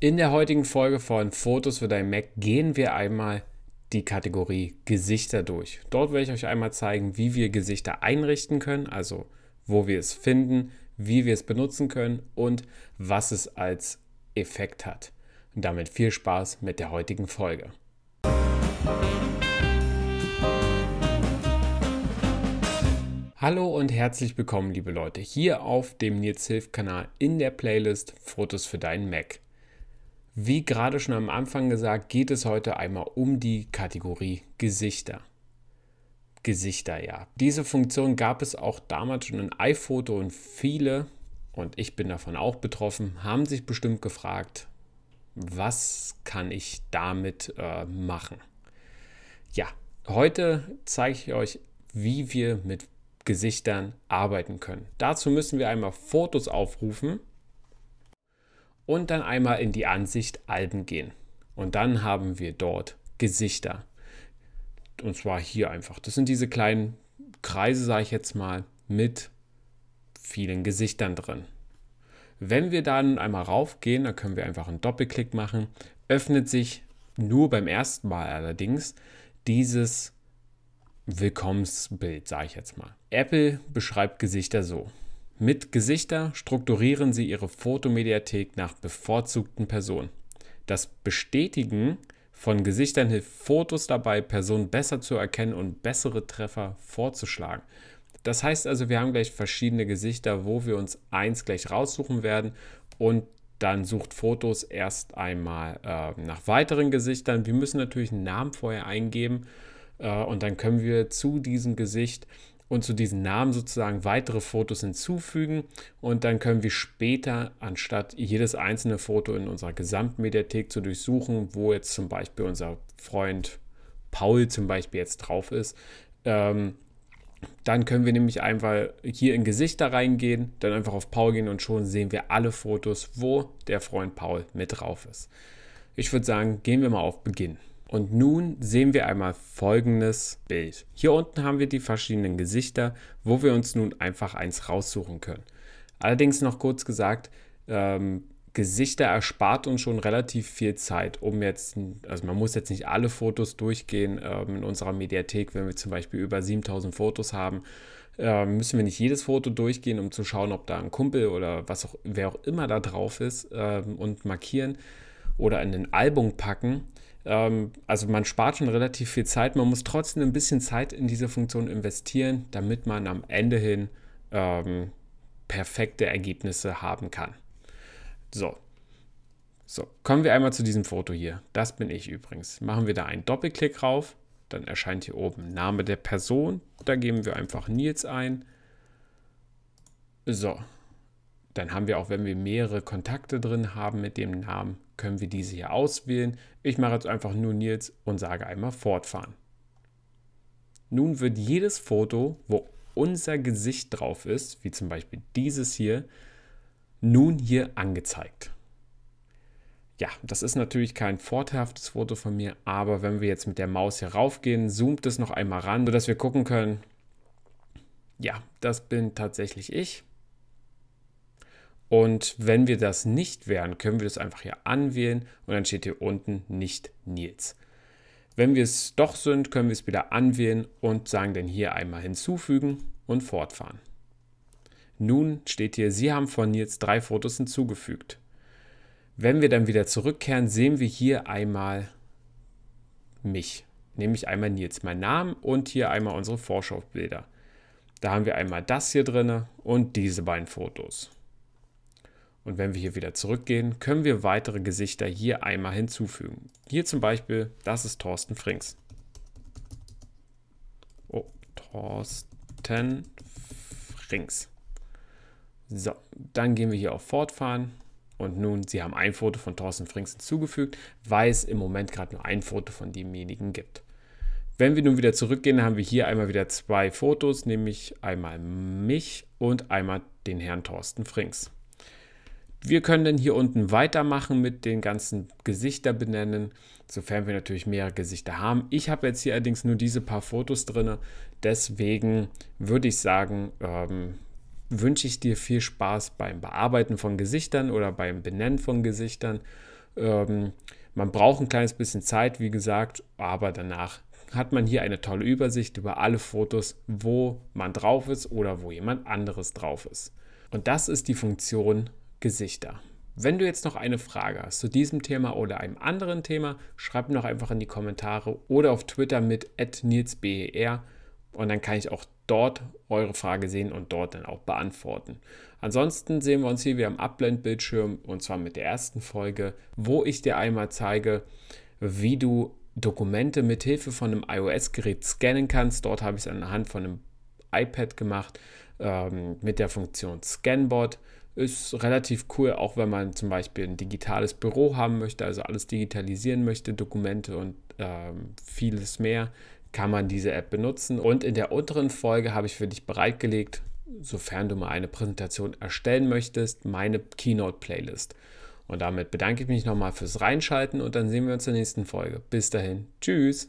In der heutigen Folge von Fotos für dein Mac gehen wir einmal die Kategorie Gesichter durch. Dort werde ich euch einmal zeigen, wie wir Gesichter einrichten können, also wo wir es finden, wie wir es benutzen können und was es als Effekt hat. Und damit viel Spaß mit der heutigen Folge. Hallo und herzlich willkommen, liebe Leute, hier auf dem Nils Hilf Kanal in der Playlist Fotos für deinen Mac. Wie gerade schon am Anfang gesagt, geht es heute einmal um die Kategorie Gesichter. Gesichter, ja. Diese Funktion gab es auch damals schon in iPhoto und viele, und ich bin davon auch betroffen, haben sich bestimmt gefragt, was kann ich damit äh, machen? Ja, heute zeige ich euch, wie wir mit Gesichtern arbeiten können. Dazu müssen wir einmal Fotos aufrufen und dann einmal in die Ansicht Alben gehen. Und dann haben wir dort Gesichter. Und zwar hier einfach. Das sind diese kleinen Kreise, sage ich jetzt mal, mit vielen Gesichtern drin. Wenn wir dann einmal raufgehen, dann können wir einfach einen Doppelklick machen, öffnet sich nur beim ersten Mal allerdings dieses Willkommensbild, sage ich jetzt mal. Apple beschreibt Gesichter so. Mit Gesichter strukturieren sie ihre Fotomediathek nach bevorzugten Personen. Das Bestätigen von Gesichtern hilft Fotos dabei, Personen besser zu erkennen und bessere Treffer vorzuschlagen. Das heißt also, wir haben gleich verschiedene Gesichter, wo wir uns eins gleich raussuchen werden und dann sucht Fotos erst einmal äh, nach weiteren Gesichtern. Wir müssen natürlich einen Namen vorher eingeben äh, und dann können wir zu diesem Gesicht und zu diesen Namen sozusagen weitere Fotos hinzufügen und dann können wir später, anstatt jedes einzelne Foto in unserer Gesamtmediathek zu durchsuchen, wo jetzt zum Beispiel unser Freund Paul zum Beispiel jetzt drauf ist, ähm, dann können wir nämlich einfach hier in Gesichter reingehen, dann einfach auf Paul gehen und schon sehen wir alle Fotos, wo der Freund Paul mit drauf ist. Ich würde sagen, gehen wir mal auf Beginn. Und nun sehen wir einmal folgendes Bild. Hier unten haben wir die verschiedenen Gesichter, wo wir uns nun einfach eins raussuchen können. Allerdings noch kurz gesagt, ähm, Gesichter erspart uns schon relativ viel Zeit, um jetzt, also man muss jetzt nicht alle Fotos durchgehen ähm, in unserer Mediathek, wenn wir zum Beispiel über 7000 Fotos haben, äh, müssen wir nicht jedes Foto durchgehen, um zu schauen, ob da ein Kumpel oder was auch, wer auch immer da drauf ist äh, und markieren oder in ein Album packen. Ähm, also man spart schon relativ viel Zeit. Man muss trotzdem ein bisschen Zeit in diese Funktion investieren, damit man am Ende hin ähm, perfekte Ergebnisse haben kann. So. So, kommen wir einmal zu diesem Foto hier. Das bin ich übrigens. Machen wir da einen Doppelklick drauf, dann erscheint hier oben Name der Person. Da geben wir einfach Nils ein. So, dann haben wir auch, wenn wir mehrere Kontakte drin haben mit dem Namen, können wir diese hier auswählen. Ich mache jetzt einfach nur Nils und sage einmal fortfahren. Nun wird jedes Foto, wo unser Gesicht drauf ist, wie zum Beispiel dieses hier, nun hier angezeigt. Ja, das ist natürlich kein vorteilhaftes Foto von mir, aber wenn wir jetzt mit der Maus hier raufgehen, zoomt es noch einmal ran, sodass wir gucken können, ja, das bin tatsächlich ich. Und wenn wir das nicht wären, können wir das einfach hier anwählen und dann steht hier unten nicht Nils. Wenn wir es doch sind, können wir es wieder anwählen und sagen dann hier einmal hinzufügen und fortfahren. Nun steht hier, Sie haben von Nils drei Fotos hinzugefügt. Wenn wir dann wieder zurückkehren, sehen wir hier einmal mich, nämlich einmal Nils, mein Name und hier einmal unsere Vorschaubilder. Da haben wir einmal das hier drin und diese beiden Fotos. Und wenn wir hier wieder zurückgehen, können wir weitere Gesichter hier einmal hinzufügen. Hier zum Beispiel, das ist Thorsten Frings. Oh, Thorsten Frings. So, dann gehen wir hier auf Fortfahren. Und nun, Sie haben ein Foto von Thorsten Frings hinzugefügt, weil es im Moment gerade nur ein Foto von demjenigen gibt. Wenn wir nun wieder zurückgehen, haben wir hier einmal wieder zwei Fotos, nämlich einmal mich und einmal den Herrn Thorsten Frings. Wir können dann hier unten weitermachen mit den ganzen Gesichter benennen, sofern wir natürlich mehrere Gesichter haben. Ich habe jetzt hier allerdings nur diese paar Fotos drin, deswegen würde ich sagen, ähm, wünsche ich dir viel Spaß beim Bearbeiten von Gesichtern oder beim Benennen von Gesichtern. Ähm, man braucht ein kleines bisschen Zeit, wie gesagt, aber danach hat man hier eine tolle Übersicht über alle Fotos, wo man drauf ist oder wo jemand anderes drauf ist. Und das ist die Funktion Gesichter. Wenn du jetzt noch eine Frage hast zu diesem Thema oder einem anderen Thema, schreib mir doch einfach in die Kommentare oder auf Twitter mit @nilsber und dann kann ich auch dort eure Frage sehen und dort dann auch beantworten. Ansonsten sehen wir uns hier wieder am Abblendbildschirm und zwar mit der ersten Folge, wo ich dir einmal zeige, wie du Dokumente mit Hilfe von einem iOS-Gerät scannen kannst. Dort habe ich es anhand von einem iPad gemacht ähm, mit der Funktion Scanbot ist relativ cool, auch wenn man zum Beispiel ein digitales Büro haben möchte, also alles digitalisieren möchte, Dokumente und ähm, vieles mehr, kann man diese App benutzen. Und in der unteren Folge habe ich für dich bereitgelegt, sofern du mal eine Präsentation erstellen möchtest, meine Keynote-Playlist. Und damit bedanke ich mich nochmal fürs Reinschalten und dann sehen wir uns in der nächsten Folge. Bis dahin, tschüss.